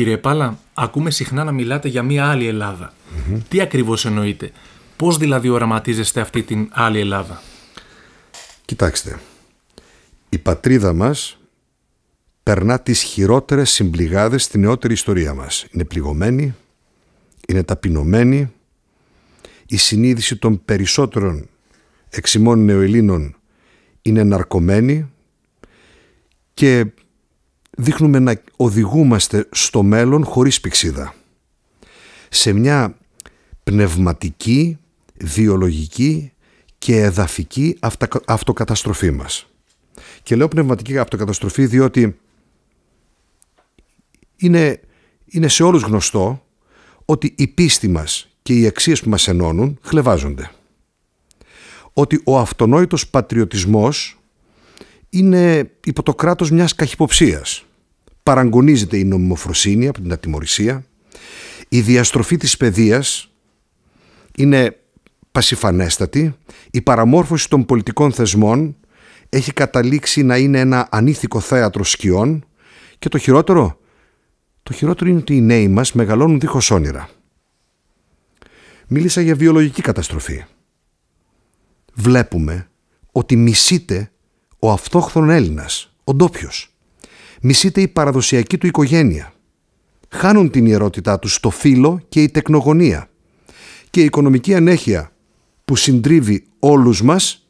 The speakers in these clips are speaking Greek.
Κύριε Πάλα, ακούμε συχνά να μιλάτε για μία άλλη Ελλάδα. Τι ακριβώς εννοείτε, πώς δηλαδή οραματίζεστε αυτή την άλλη Ελλάδα. Κοιτάξτε, η πατρίδα μας περνά τις χειρότερες συμπληγάδες στη νεότερη ιστορία μας. Είναι πληγωμένη, είναι ταπεινωμένη, η συνείδηση των περισσότερων εξημών νεοελλήνων είναι ναρκωμένη και δείχνουμε να οδηγούμαστε στο μέλλον χωρίς πηξίδα. Σε μια πνευματική, βιολογική και εδαφική αυτοκαταστροφή μας. Και λέω πνευματική αυτοκαταστροφή διότι είναι, είναι σε όλους γνωστό ότι η πίστη μας και οι αξίες που μας ενώνουν χλεβάζονται. Ότι ο αυτονόητος πατριωτισμός είναι υπό το κράτος μιας καχυποψίας. Παραγκονίζεται η νομιμοφροσύνη από την ατιμορρησία, η διαστροφή της παιδείας είναι πασιφανέστατη, η παραμόρφωση των πολιτικών θεσμών έχει καταλήξει να είναι ένα ανήθικο θέατρο σκιών και το χειρότερο, το χειρότερο είναι ότι οι νέοι μας μεγαλώνουν δίχως όνειρα. Μίλησα για βιολογική καταστροφή. Βλέπουμε ότι μισείται ο αυτόχθον Έλληνας, ο ντόπιος μισείται η παραδοσιακή του οικογένεια. Χάνουν την ιερότητά τους στο φύλλο και η τεκνογονία. Και η οικονομική ανέχεια που συντρίβει όλους μας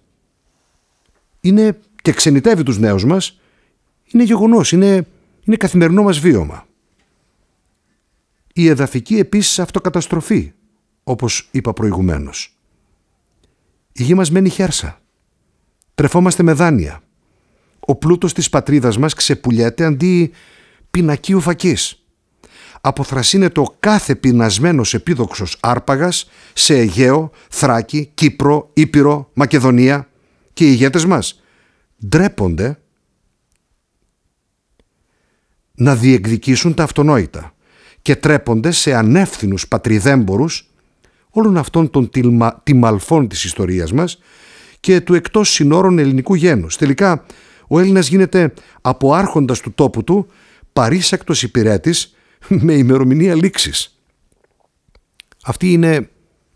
είναι και ξενιτεύει τους νέους μας είναι γεγονός, είναι, είναι καθημερινό μας βίωμα. Η εδαφική επίσης αυτοκαταστροφή, όπως είπα προηγουμένως. Η γη μας μένει χέρσα. Τρεφόμαστε με δάνεια ο πλούτος της πατρίδας μας ξεπουλιέται αντί πινακίου φακής. Αποθρασύνεται ο κάθε πεινασμένος επίδοξος Άρπαγας σε Αιγαίο, Θράκη, Κύπρο, Ήπειρο, Μακεδονία και οι ηγέτες μας ντρέπονται να διεκδικήσουν τα αυτονόητα και τρέπονται σε ανεύθυνους πατριδέμπορους όλων αυτών των τιμαλφών της ιστορίας μας και του εκτός συνόρων ελληνικού γένους. Τελικά ο Έλληνας γίνεται από άρχοντας του τόπου του παρήσακτος υπηρέτης με ημερομηνία λήξης. Αυτή είναι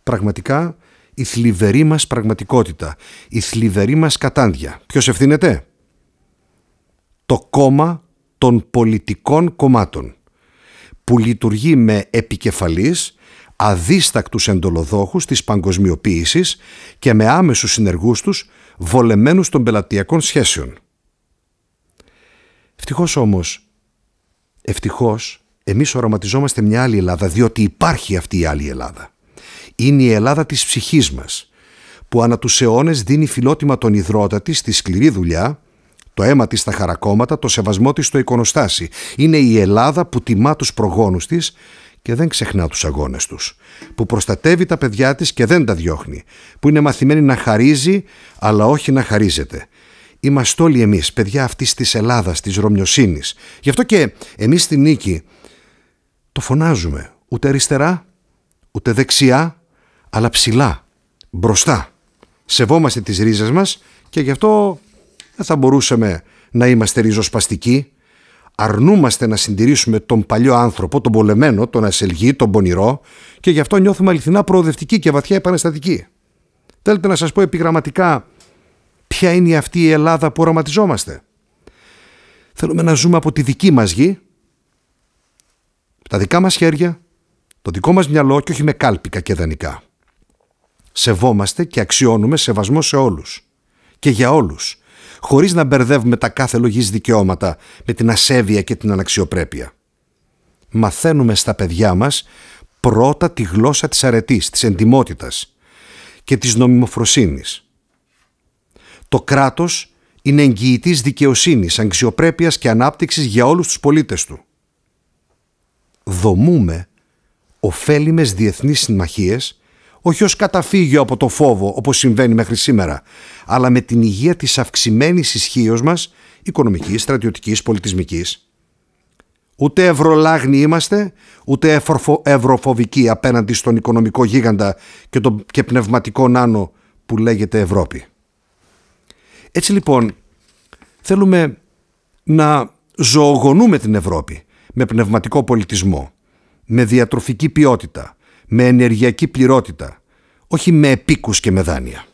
πραγματικά η θλιβερή μας πραγματικότητα, η θλιβερή μας κατάντια. Ποιος ευθύνεται? Το κόμμα των πολιτικών κομμάτων που λειτουργεί με επικεφαλής αδίστακτους εντολοδόχους της παγκοσμιοποίησης και με άμεσους συνεργούς τους βολεμένους των πελατειακών σχέσεων. Ευτυχώς όμως, ευτυχώς, εμείς οραματιζόμαστε μια άλλη Ελλάδα, διότι υπάρχει αυτή η άλλη Ελλάδα. Είναι η Ελλάδα της ψυχής μας που ανά τους αιώνες δίνει φιλότιμα τον υδρότα της στη σκληρή δουλειά, το αίμα της στα χαρακόμματα, το σεβασμό της στο εικονοστάσι. Είναι η Ελλάδα που τιμά τους προγόνους της και δεν ξεχνά τους αγώνες τους, που προστατεύει τα παιδιά της και δεν τα διώχνει, που είναι μαθημένη να χαρίζει αλλά όχι να χαρίζεται, είμαστε όλοι εμείς, παιδιά αυτής της Ελλάδας της Ρωμιοσύνης. Γι' αυτό και εμείς στη νίκη το φωνάζουμε ούτε αριστερά, ούτε δεξιά, αλλά ψηλά, μπροστά. Σεβόμαστε τις ρίζες μας και γι' αυτό δεν θα μπορούσαμε να είμαστε ριζοσπαστικοί. Αρνούμαστε να συντηρήσουμε τον παλιό άνθρωπο, τον πολεμένο, τον ασελγή, τον πονηρό και γι' αυτό νιώθουμε αληθινά προοδευτικοί και βαθιά επαναστατικοί. Θέλετε να σας πω επιγραμματικά ποια είναι αυτή η Ελλάδα που οραματιζόμαστε. Θέλουμε να ζούμε από τη δική μας γη, τα δικά μας χέρια, το δικό μας μυαλό και όχι με κάλπικα και δανεικά. Σεβόμαστε και αξιώνουμε σεβασμό σε όλους και για όλους, χωρίς να μπερδεύουμε τα κάθε λογής δικαιώματα με την ασέβεια και την αναξιοπρέπεια. Μαθαίνουμε στα παιδιά μας πρώτα τη γλώσσα της αρετής, της εντιμότητας και της νομιμοφροσύνης το κράτος είναι εγγυητής δικαιοσύνης, αξιοπρέπεια και ανάπτυξης για όλους τους πολίτες του. Δομούμε ωφέλιμες διεθνείς συμμαχίες, όχι ως καταφύγιο από το φόβο όπως συμβαίνει μέχρι σήμερα, αλλά με την υγεία της αυξημένης ισχύως μας, οικονομικής, στρατιωτικής, πολιτισμικής. Ούτε ευρωλάγνοι είμαστε, ούτε ευρωφοβικοί απέναντι στον οικονομικό γίγαντα και, τον, και πνευματικό νάνο που λέγεται Ευρώπη. Έτσι λοιπόν θέλουμε να ζωογονούμε την Ευρώπη με πνευματικό πολιτισμό, με διατροφική ποιότητα, με ενεργειακή πληρότητα, όχι με επίκους και με δάνεια.